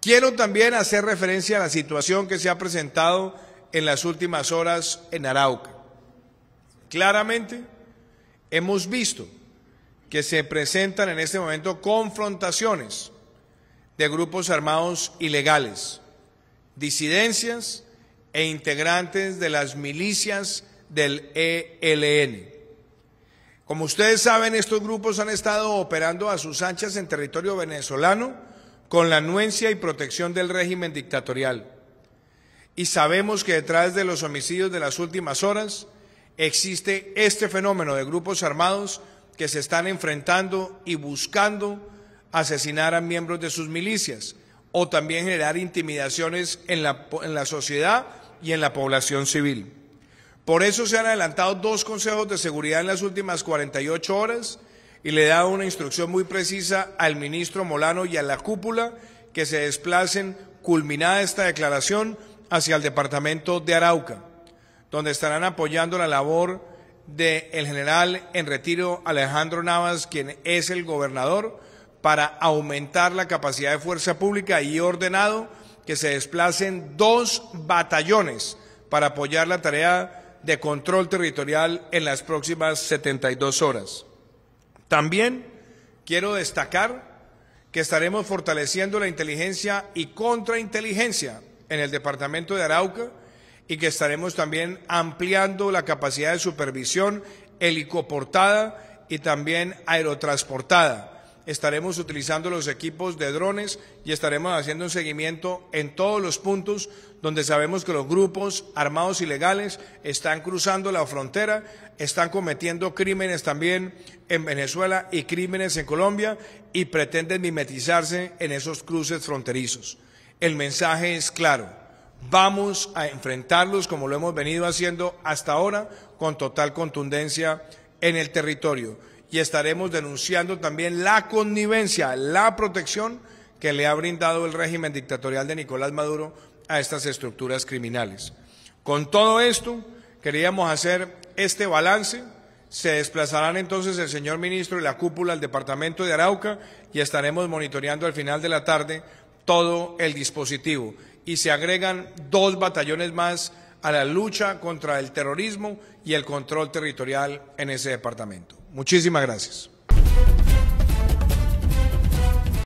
Quiero también hacer referencia a la situación que se ha presentado en las últimas horas en Arauca. Claramente hemos visto que se presentan en este momento confrontaciones de grupos armados ilegales, disidencias e integrantes de las milicias del ELN. Como ustedes saben, estos grupos han estado operando a sus anchas en territorio venezolano, con la anuencia y protección del régimen dictatorial. Y sabemos que detrás de los homicidios de las últimas horas existe este fenómeno de grupos armados que se están enfrentando y buscando asesinar a miembros de sus milicias o también generar intimidaciones en la, sociedad y en la población civil. Por eso se han adelantado dos consejos de seguridad en las últimas 48 horas y le da una instrucción muy precisa al ministro Molano y a la cúpula que se desplacen, culminada esta declaración, hacia el departamento de Arauca, donde estarán apoyando la labor del general en retiro Alejandro Navas, quien es el gobernador, para aumentar la capacidad de fuerza pública y ordenado que se desplacen dos batallones para apoyar la tarea de control territorial en las próximas 72 horas. También quiero destacar que estaremos fortaleciendo la inteligencia y contrainteligencia en el departamento de Arauca y que estaremos también ampliando la capacidad de supervisión helicoportada y también aerotransportada estaremos utilizando los equipos de drones y estaremos haciendo un seguimiento en todos los puntos donde sabemos que los grupos armados ilegales están cruzando la frontera, están cometiendo crímenes también en Venezuela y crímenes en Colombia y pretenden mimetizarse en esos cruces fronterizos. El mensaje es claro, vamos a enfrentarlos como lo hemos venido haciendo hasta ahora con total contundencia en el territorio y estaremos denunciando también la connivencia, la protección que le ha brindado el régimen dictatorial de Nicolás Maduro a estas estructuras criminales. Con todo esto, queríamos hacer este balance. Se desplazarán entonces el señor ministro y la cúpula al departamento de Arauca y estaremos monitoreando al final de la tarde todo el dispositivo. Y se agregan dos batallones más a la lucha contra el terrorismo y el control territorial en ese departamento. Muchísimas gracias.